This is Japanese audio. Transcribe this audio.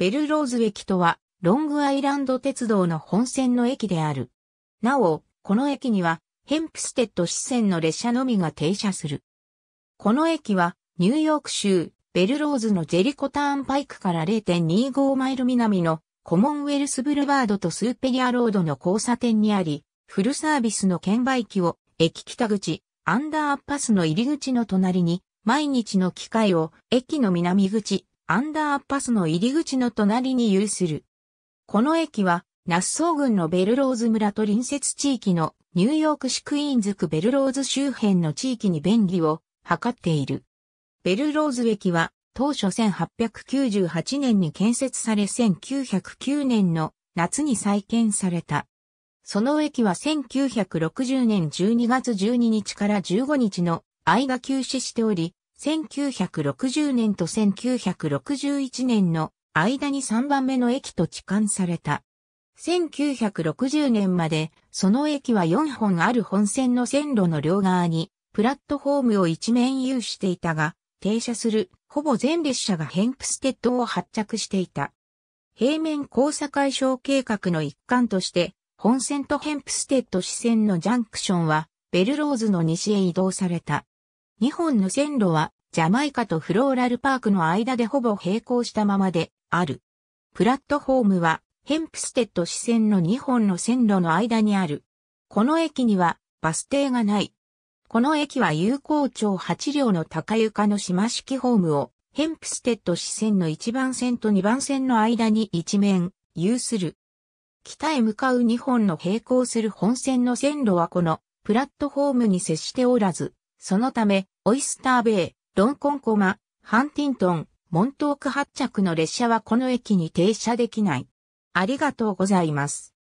ベルローズ駅とは、ロングアイランド鉄道の本線の駅である。なお、この駅には、ヘンプステッド支線の列車のみが停車する。この駅は、ニューヨーク州、ベルローズのジェリコターンパイクから0.25マイル南のコモンウェルスブルバードとスーペリアロードの交差点にあり、フルサービスの券売機を駅北口、アンダーアッパスの入り口の隣に、毎日の機械を駅の南口、アンダーパスの入り口の隣に有する。この駅は、ナッソー郡のベルローズ村と隣接地域のニューヨーク市クイーンズ区ベルローズ周辺の地域に便利を図っている。ベルローズ駅は当初1898年に建設され1909年の夏に再建された。その駅は1960年12月12日から15日の間休止しており、1960年と1961年の間に3番目の駅と置換された。1960年まで、その駅は4本ある本線の線路の両側に、プラットフォームを一面有していたが、停車する、ほぼ全列車がヘンプステッドを発着していた。平面交差解消計画の一環として、本線とヘンプステッド支線のジャンクションは、ベルローズの西へ移動された。日本の線路はジャマイカとフローラルパークの間でほぼ並行したままである。プラットホームはヘンプステッド支線の2本の線路の間にある。この駅にはバス停がない。この駅は有効町8両の高床の島式ホームをヘンプステッド支線の1番線と2番線の間に一面有する。北へ向かう2本の並行する本線の線路はこのプラットホームに接しておらず、そのため、オイスターベイ、ロンコンコマ、ハンティントン、モントーク発着の列車はこの駅に停車できない。ありがとうございます。